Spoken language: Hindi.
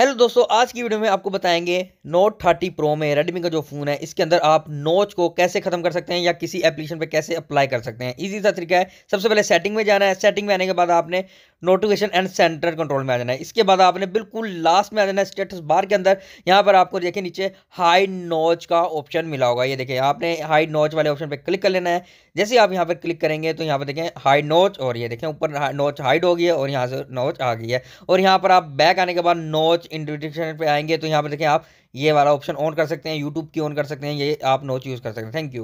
हेलो दोस्तों आज की वीडियो में आपको बताएंगे नोट थर्टी प्रो में रेडमी का जो फ़ोन है इसके अंदर आप नोच को कैसे खत्म कर सकते हैं या किसी एप्लीकेशन पे कैसे अप्लाई कर सकते हैं इजी सा तरीका है सबसे पहले सेटिंग में जाना है सेटिंग में आने के बाद आपने नोटिफिकेशन एंड सेंटर कंट्रोल में आ जाना है इसके बाद आपने बिल्कुल लास्ट में आ जाना है स्टेटस बार के अंदर यहाँ पर आपको देखिए नीचे हाई नॉच का ऑप्शन मिला होगा ये देखिए आपने हाई नॉच वाले ऑप्शन पर क्लिक कर लेना है जैसे आप यहाँ पर क्लिक करेंगे तो यहाँ पर देखें हाई नॉच और ये देखें ऊपर नॉच हाइड हो गई है और यहाँ से नॉच आ गई है और यहाँ पर आप बैक आने के बाद नॉच इंडिकेशन पर आएंगे तो यहाँ पर देखें आप ये वाला ऑप्शन ऑन कर सकते हैं यूट्यूब की ऑन कर सकते हैं ये आप नोच यूज़ कर सकते हैं थैंक यू